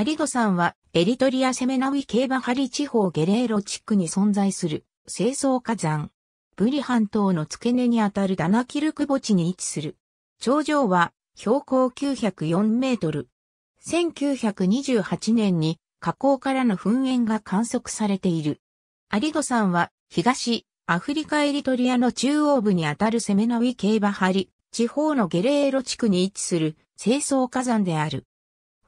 アリドんはエリトリアセメナウィ競馬ハリ地方ゲレーロ地区に存在する清掃火山。ブリ半島の付け根にあたるダナキルク墓地に位置する。頂上は標高904メートル。1928年に火口からの噴煙が観測されている。アリドんは東アフリカエリトリアの中央部にあたるセメナウィ競馬ハリ地方のゲレーロ地区に位置する清掃火山である。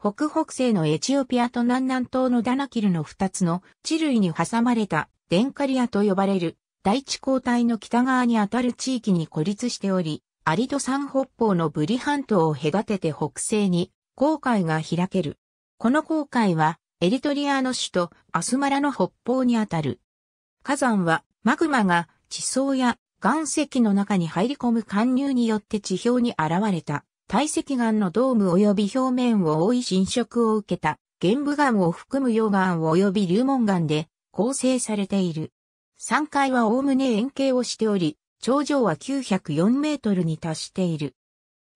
北北西のエチオピアと南南東のダナキルの2つの地類に挟まれたデンカリアと呼ばれる大地交代の北側にあたる地域に孤立しており、アリト山北方のブリ半島を隔てて北西に航海が開ける。この航海はエリトリアの首都アスマラの北方にあたる。火山はマグマが地層や岩石の中に入り込む貫入によって地表に現れた体積岩のドーム及び表面を覆い侵食を受けた玄武岩を含む溶岩及び流門岩で構成されている。3階はおおむね円形をしており、頂上は904メートルに達している。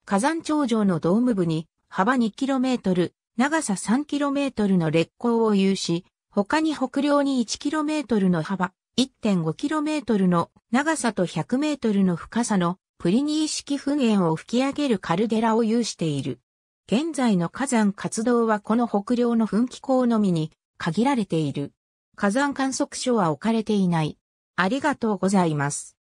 火山頂上のドーム部に幅2トル、長さ3トルの烈光を有し、他に北領に1トルの幅、1 5トルの長さと1 0 0ルの深さのクリニー式噴煙を吹き上げるカルデラを有している。現在の火山活動はこの北梁の噴気口のみに限られている。火山観測所は置かれていない。ありがとうございます。